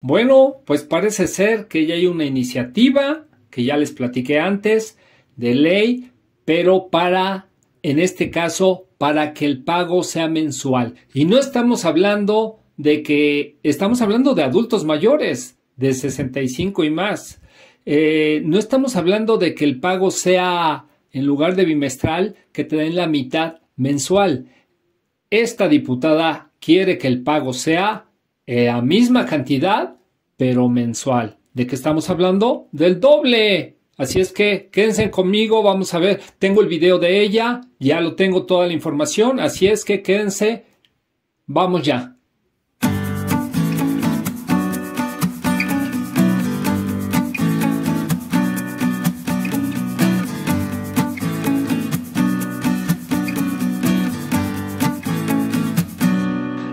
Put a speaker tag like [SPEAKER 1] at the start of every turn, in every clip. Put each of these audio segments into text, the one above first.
[SPEAKER 1] Bueno, pues parece ser que ya hay una iniciativa que ya les platiqué antes de ley, pero para, en este caso, para que el pago sea mensual. Y no estamos hablando de que, estamos hablando de adultos mayores, de 65 y más. Eh, no estamos hablando de que el pago sea, en lugar de bimestral, que te den la mitad mensual. Esta diputada quiere que el pago sea eh, la misma cantidad, pero mensual. ¿De qué estamos hablando? Del doble. Así es que quédense conmigo, vamos a ver, tengo el video de ella, ya lo tengo toda la información, así es que quédense, vamos ya.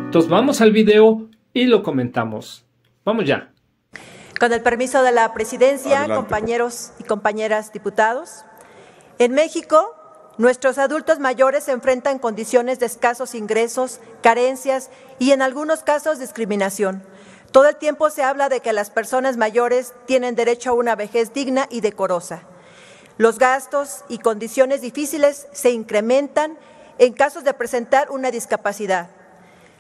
[SPEAKER 1] Entonces vamos al video y lo comentamos. Vamos ya.
[SPEAKER 2] Con el permiso de la presidencia, compañeros y compañeras diputados, en México nuestros adultos mayores se enfrentan condiciones de escasos ingresos, carencias y en algunos casos discriminación. Todo el tiempo se habla de que las personas mayores tienen derecho a una vejez digna y decorosa. Los gastos y condiciones difíciles se incrementan en casos de presentar una discapacidad.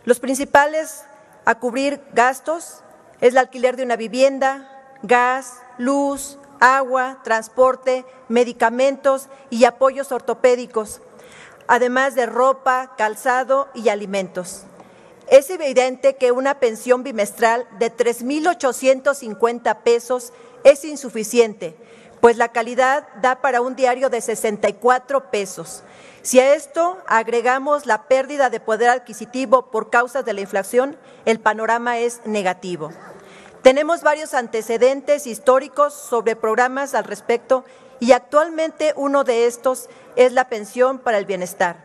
[SPEAKER 2] Los principales a cubrir gastos, es el alquiler de una vivienda, gas, luz, agua, transporte, medicamentos y apoyos ortopédicos, además de ropa, calzado y alimentos. Es evidente que una pensión bimestral de 3.850 pesos es insuficiente, pues la calidad da para un diario de 64 pesos. Si a esto agregamos la pérdida de poder adquisitivo por causas de la inflación, el panorama es negativo. Tenemos varios antecedentes históricos sobre programas al respecto y actualmente uno de estos es la pensión para el bienestar,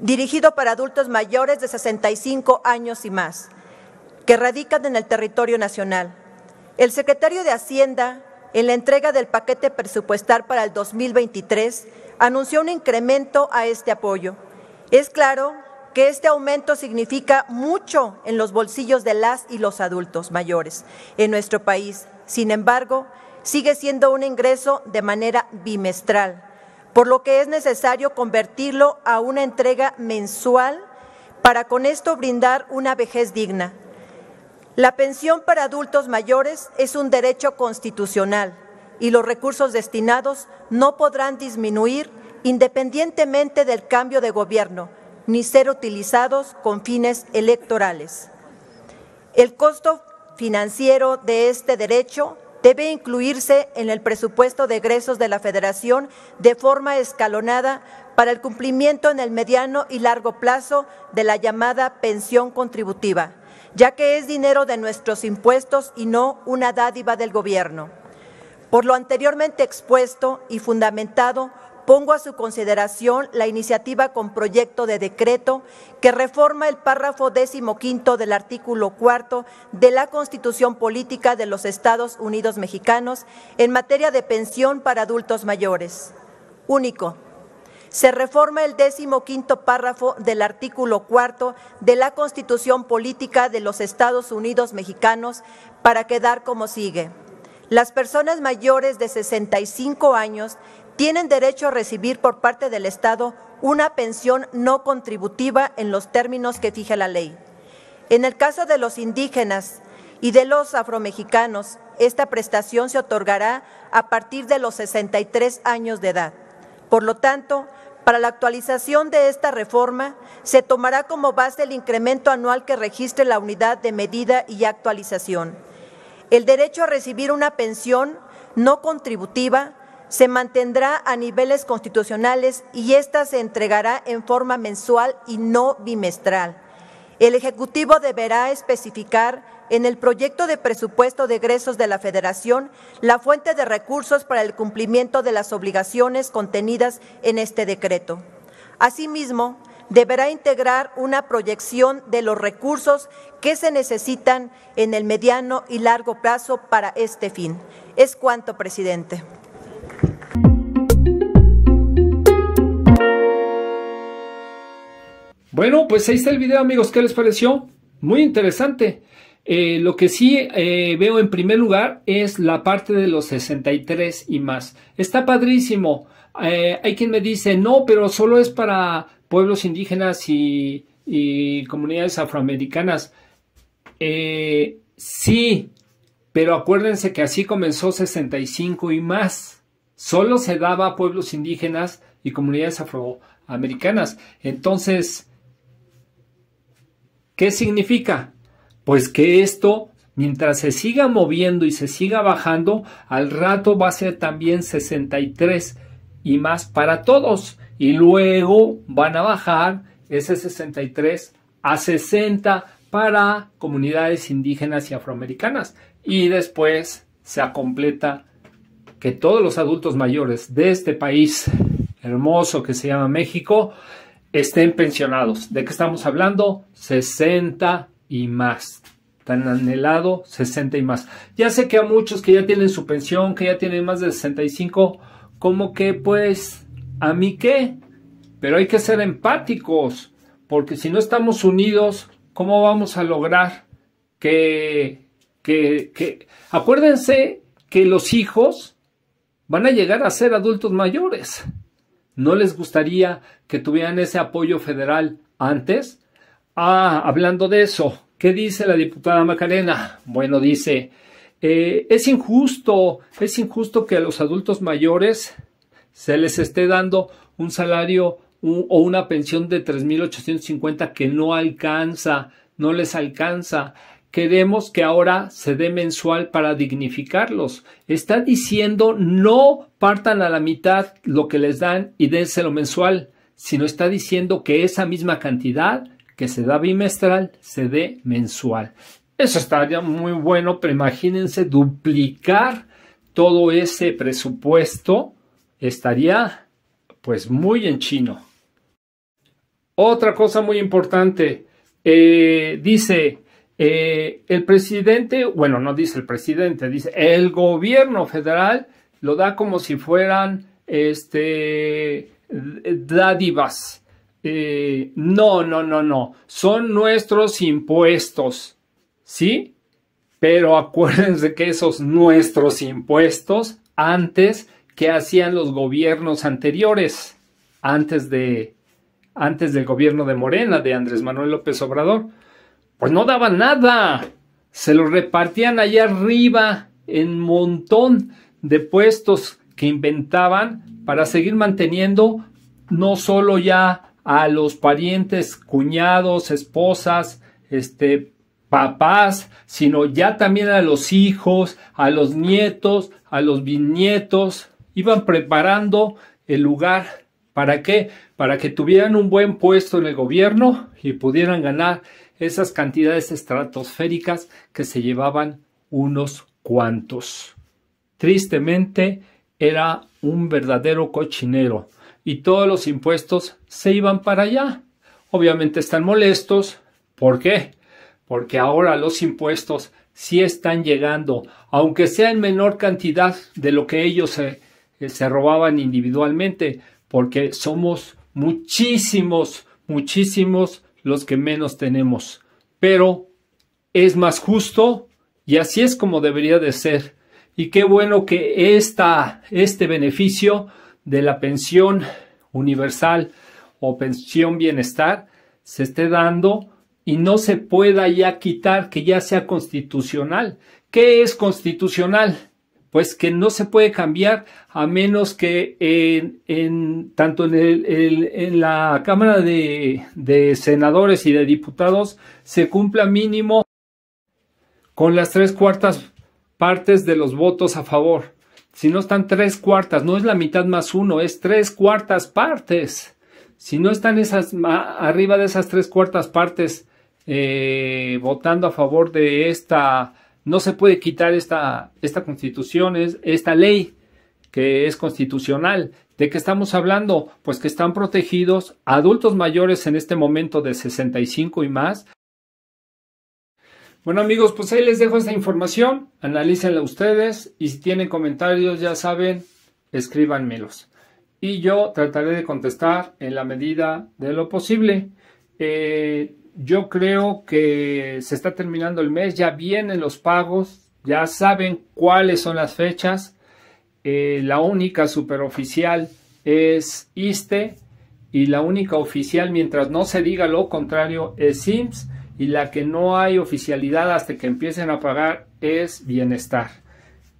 [SPEAKER 2] dirigido para adultos mayores de 65 años y más, que radican en el territorio nacional. El secretario de Hacienda en la entrega del paquete presupuestal para el 2023, anunció un incremento a este apoyo. Es claro que este aumento significa mucho en los bolsillos de las y los adultos mayores en nuestro país. Sin embargo, sigue siendo un ingreso de manera bimestral, por lo que es necesario convertirlo a una entrega mensual para con esto brindar una vejez digna, la pensión para adultos mayores es un derecho constitucional y los recursos destinados no podrán disminuir independientemente del cambio de gobierno, ni ser utilizados con fines electorales. El costo financiero de este derecho debe incluirse en el presupuesto de egresos de la Federación de forma escalonada para el cumplimiento en el mediano y largo plazo de la llamada pensión contributiva ya que es dinero de nuestros impuestos y no una dádiva del gobierno. Por lo anteriormente expuesto y fundamentado, pongo a su consideración la iniciativa con proyecto de decreto que reforma el párrafo decimoquinto del artículo cuarto de la Constitución Política de los Estados Unidos Mexicanos en materia de pensión para adultos mayores. Único se reforma el décimo párrafo del artículo cuarto de la Constitución Política de los Estados Unidos Mexicanos para quedar como sigue. Las personas mayores de 65 años tienen derecho a recibir por parte del Estado una pensión no contributiva en los términos que fije la ley. En el caso de los indígenas y de los afromexicanos, esta prestación se otorgará a partir de los 63 años de edad. Por lo tanto, para la actualización de esta reforma, se tomará como base el incremento anual que registre la unidad de medida y actualización. El derecho a recibir una pensión no contributiva se mantendrá a niveles constitucionales y ésta se entregará en forma mensual y no bimestral. El Ejecutivo deberá especificar en el proyecto de presupuesto de egresos de la Federación la fuente de recursos para el cumplimiento de las obligaciones contenidas en este decreto. Asimismo, deberá integrar una proyección de los recursos que se necesitan en el mediano y largo plazo para este fin. Es cuanto, presidente.
[SPEAKER 1] Bueno, pues ahí está el video, amigos. ¿Qué les pareció? Muy interesante. Eh, lo que sí eh, veo en primer lugar es la parte de los 63 y más. Está padrísimo. Eh, hay quien me dice, no, pero solo es para pueblos indígenas y, y comunidades afroamericanas. sí, pero acuérdense que así comenzó 65 y más. Solo se daba a pueblos indígenas y comunidades afroamericanas. Entonces, ¿qué significa? Pues que esto, mientras se siga moviendo y se siga bajando, al rato va a ser también 63 y más para todos. Y luego van a bajar ese 63 a 60 para comunidades indígenas y afroamericanas. Y después se completa que todos los adultos mayores de este país hermoso que se llama México estén pensionados. ¿De qué estamos hablando? 60 y más. Tan anhelado, 60 y más. Ya sé que a muchos que ya tienen su pensión, que ya tienen más de 65, como que pues, ¿a mí qué? Pero hay que ser empáticos, porque si no estamos unidos, ¿cómo vamos a lograr que, que, que... Acuérdense que los hijos van a llegar a ser adultos mayores. ¿No les gustaría que tuvieran ese apoyo federal antes? Ah, hablando de eso, ¿qué dice la diputada Macarena? Bueno, dice, eh, es injusto, es injusto que a los adultos mayores se les esté dando un salario o una pensión de 3.850 que no alcanza, no les alcanza. Queremos que ahora se dé mensual para dignificarlos. Está diciendo no partan a la mitad lo que les dan y dénselo mensual, sino está diciendo que esa misma cantidad que se da bimestral se dé mensual. Eso estaría muy bueno, pero imagínense duplicar todo ese presupuesto estaría pues muy en chino. Otra cosa muy importante, eh, dice eh, el presidente, bueno, no dice el presidente, dice el gobierno federal lo da como si fueran este, dádivas eh, no, no, no, no. Son nuestros impuestos. ¿Sí? Pero acuérdense que esos nuestros impuestos antes que hacían los gobiernos anteriores, antes de antes del gobierno de Morena de Andrés Manuel López Obrador, pues no daban nada. Se los repartían allá arriba en montón de puestos que inventaban para seguir manteniendo no solo ya a los parientes, cuñados, esposas, este, papás, sino ya también a los hijos, a los nietos, a los bisnietos. Iban preparando el lugar. ¿Para qué? Para que tuvieran un buen puesto en el gobierno y pudieran ganar esas cantidades estratosféricas que se llevaban unos cuantos. Tristemente, era un verdadero cochinero y todos los impuestos se iban para allá. Obviamente están molestos. ¿Por qué? Porque ahora los impuestos sí están llegando, aunque sea en menor cantidad de lo que ellos se, eh, se robaban individualmente, porque somos muchísimos, muchísimos los que menos tenemos. Pero es más justo y así es como debería de ser. Y qué bueno que esta, este beneficio de la pensión universal o pensión bienestar se esté dando y no se pueda ya quitar que ya sea constitucional. ¿Qué es constitucional? Pues que no se puede cambiar a menos que en, tanto en, el, en, la Cámara de, de Senadores y de Diputados se cumpla mínimo con las tres cuartas partes de los votos a favor. Si no están tres cuartas, no es la mitad más uno, es tres cuartas partes. Si no están esas, arriba de esas tres cuartas partes eh, votando a favor de esta, no se puede quitar esta, esta constitución, esta ley que es constitucional. ¿De qué estamos hablando? Pues que están protegidos adultos mayores en este momento de 65 y más, bueno amigos, pues ahí les dejo esta información, analícenla ustedes y si tienen comentarios ya saben, escríbanmelos. Y yo trataré de contestar en la medida de lo posible. Eh, yo creo que se está terminando el mes, ya vienen los pagos, ya saben cuáles son las fechas. Eh, la única superoficial es ISTE y la única oficial, mientras no se diga lo contrario, es SIMS y la que no hay oficialidad hasta que empiecen a pagar es bienestar.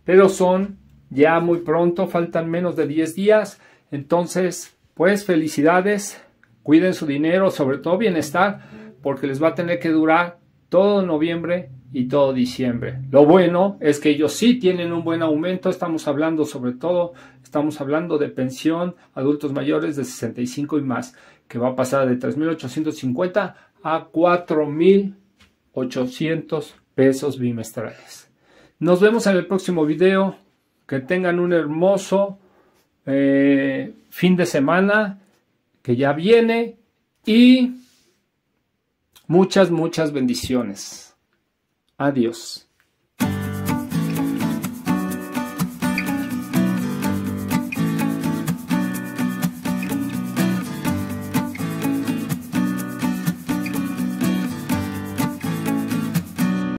[SPEAKER 1] Pero son ya muy pronto, faltan menos de 10 días. Entonces, pues felicidades, cuiden su dinero, sobre todo bienestar, porque les va a tener que durar todo noviembre y todo diciembre. Lo bueno es que ellos sí tienen un buen aumento, estamos hablando sobre todo, estamos hablando de pensión adultos mayores de 65 y más, que va a pasar de 3.850 a 4,800 pesos bimestrales. Nos vemos en el próximo video. Que tengan un hermoso eh, fin de semana que ya viene y muchas, muchas bendiciones. Adiós.